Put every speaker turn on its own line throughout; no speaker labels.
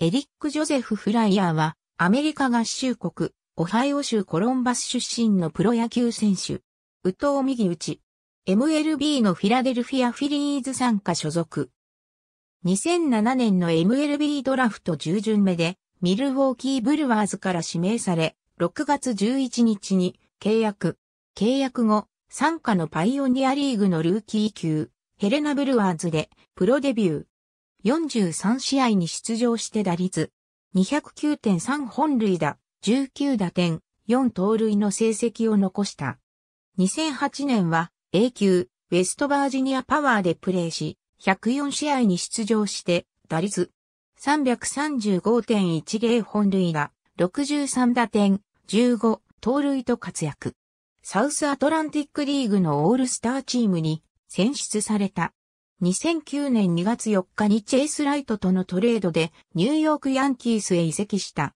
エリック・ジョゼフ・フライヤーは、アメリカ合衆国、オハイオ州コロンバス出身のプロ野球選手。右投右打ち。MLB のフィラデルフィア・フィリーズ参加所属。2007年の MLB ドラフト10巡目で、ミルウォーキー・ブルワーズから指名され、6月11日に契約。契約後、参加のパイオニアリーグのルーキー級、ヘレナ・ブルワーズでプロデビュー。43試合に出場して打率、209.3本塁打、19打点、4盗塁の成績を残した。2008年は A 級、ウェストバージニアパワーでプレーし、104試合に出場して、打率335.10本塁打、63打点、15盗塁と活躍。サウスアトランティックリーグのオールスターチームに選出された。2009年2月4日にチェイスライトとのトレードでニューヨークヤンキースへ移籍した。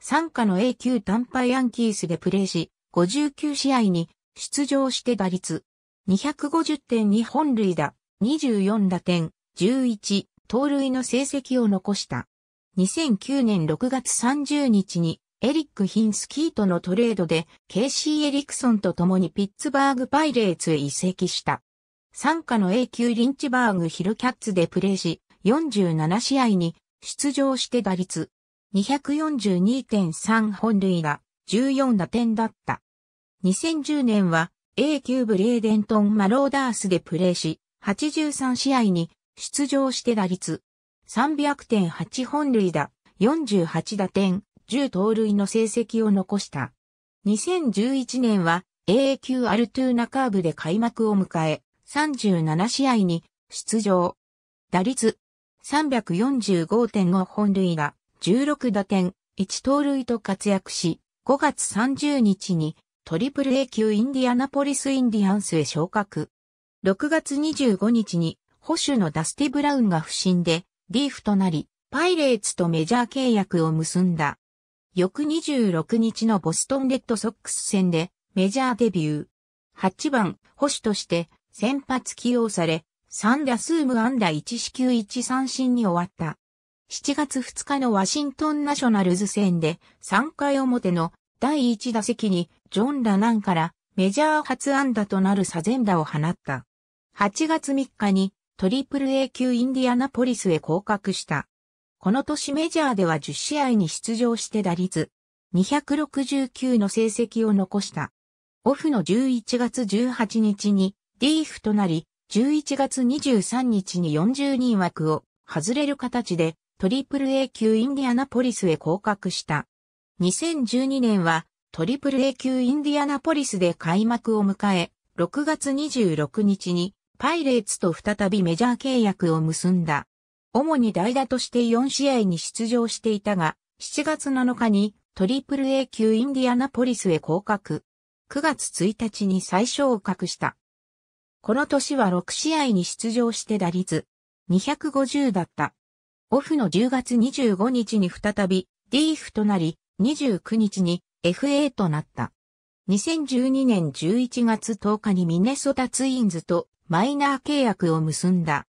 参加の A 級単敗ヤンキースでプレーし、59試合に出場して打率250.2本塁打、24打点、11、盗塁の成績を残した。2009年6月30日にエリック・ヒンスキーとのトレードでケイシー・エリクソンと共にピッツバーグ・パイレーツへ移籍した。参加の A 級リンチバーグヒルキャッツでプレーし、47試合に出場して打率242.3本塁打14打点だった。2010年は A 級ブレーデントン・マローダースでプレーし、83試合に出場して打率300.8本塁打48打点10盗塁の成績を残した。2011年は A 級アルトゥーナカーブで開幕を迎え、37試合に出場。打率345.5本塁打、16打点、1盗塁と活躍し、5月30日にトリプル A 級インディアナポリスインディアンスへ昇格。6月25日に保守のダスティ・ブラウンが不審でリーフとなり、パイレーツとメジャー契約を結んだ。翌26日のボストンレッドソックス戦でメジャーデビュー。8番、保守として先発起用され、3打数無安打1四球1三振に終わった。7月2日のワシントンナショナルズ戦で3回表の第1打席にジョン・ラナンからメジャー初安打となるサゼンダを放った。8月3日にトリプル A 級インディアナポリスへ降格した。この年メジャーでは10試合に出場して打率269の成績を残した。オフの11月18日にリーフとなり、11月23日に40人枠を外れる形でトリプル A 級インディアナポリスへ降格した。2012年はトリプル A 級インディアナポリスで開幕を迎え、6月26日にパイレーツと再びメジャー契約を結んだ。主に代打として4試合に出場していたが、7月7日にトリプル A 級インディアナポリスへ降格。9月1日に最初を格した。この年は6試合に出場して打率250だった。オフの10月25日に再び DF となり、29日に FA となった。2012年11月10日にミネソタツインズとマイナー契約を結んだ。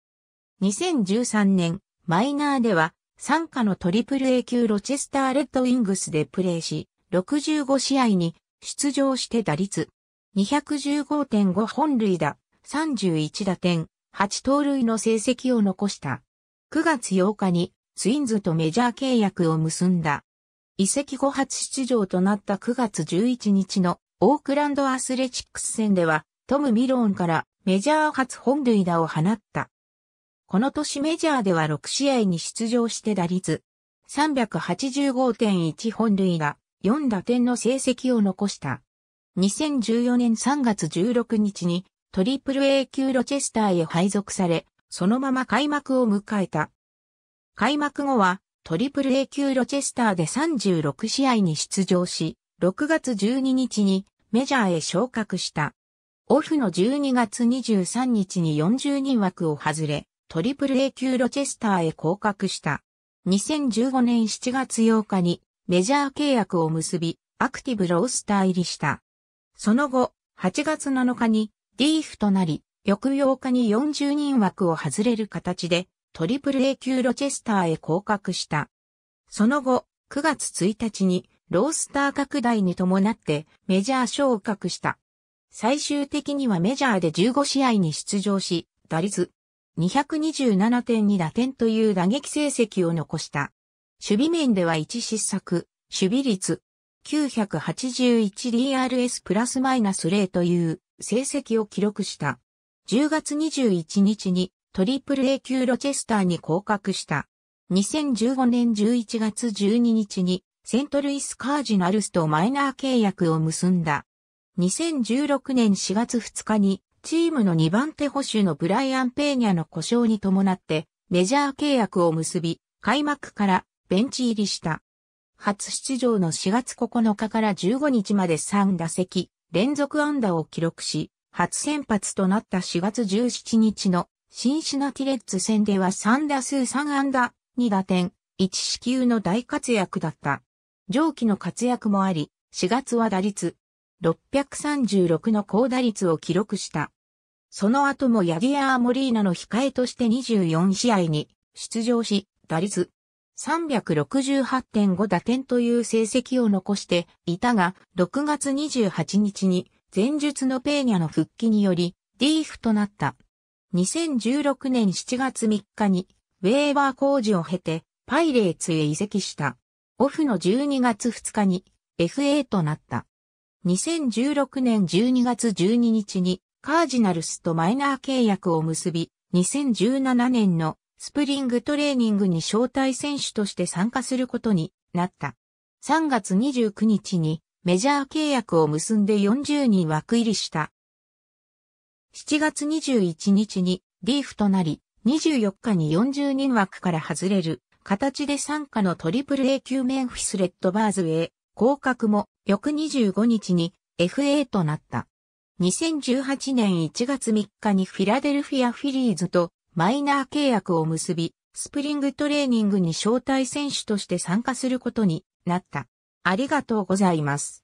2013年、マイナーでは、参加のトリプル A 級ロチェスターレッドウィングスでプレーし、65試合に出場して打率215.5本塁打、31打点、8盗塁の成績を残した。9月8日にツインズとメジャー契約を結んだ。移籍後初出場となった9月11日のオークランドアスレチックス戦ではトム・ミローンからメジャー初本塁打を放った。この年メジャーでは6試合に出場して打率385.1本塁打4打点の成績を残した。2014年3月16日にトリプル A 級ロチェスターへ配属され、そのまま開幕を迎えた。開幕後は、トリプル A 級ロチェスターで36試合に出場し、6月12日にメジャーへ昇格した。オフの12月23日に40人枠を外れ、トリプル A 級ロチェスターへ降格した。2015年7月8日にメジャー契約を結び、アクティブロースター入りした。その後、8月7日にリーフとなり、翌8日に40人枠を外れる形で、トリプル A 級ロチェスターへ降格した。その後、9月1日に、ロースター拡大に伴ってメジャー昇格した。最終的にはメジャーで15試合に出場し、打率227.2打点という打撃成績を残した。守備面では1失策、守備率 981DRS プラスマイナス0という成績を記録した。10月21日にトリプル A 級ロチェスターに降格した。2015年11月12日にセントルイスカージナルスとマイナー契約を結んだ。2016年4月2日にチームの2番手補修のブライアン・ペーニャの故障に伴ってメジャー契約を結び開幕からベンチ入りした。初出場の4月9日から15日まで3打席、連続安打を記録し、初先発となった4月17日のシンシナティレッツ戦では3打数3安打、2打点、1四球の大活躍だった。上記の活躍もあり、4月は打率636の高打率を記録した。その後もヤディアー・モリーナの控えとして24試合に出場し、打率368.5打点という成績を残していたが、6月28日に前述のペーニャの復帰により、ディーフとなった。2016年7月3日に、ウェーバー工事を経て、パイレーツへ移籍した。オフの12月2日に、FA となった。2016年12月12日に、カージナルスとマイナー契約を結び、2017年のスプリングトレーニングに招待選手として参加することになった。3月29日にメジャー契約を結んで40人枠入りした。7月21日にリーフとなり、24日に40人枠から外れる形で参加のトリプル A 級メンフィスレッドバーズへ降格も翌25日に FA となった。2018年1月3日にフィラデルフィアフィリーズとマイナー契約を結び、スプリングトレーニングに招待選手として参加することになった。ありがとうございます。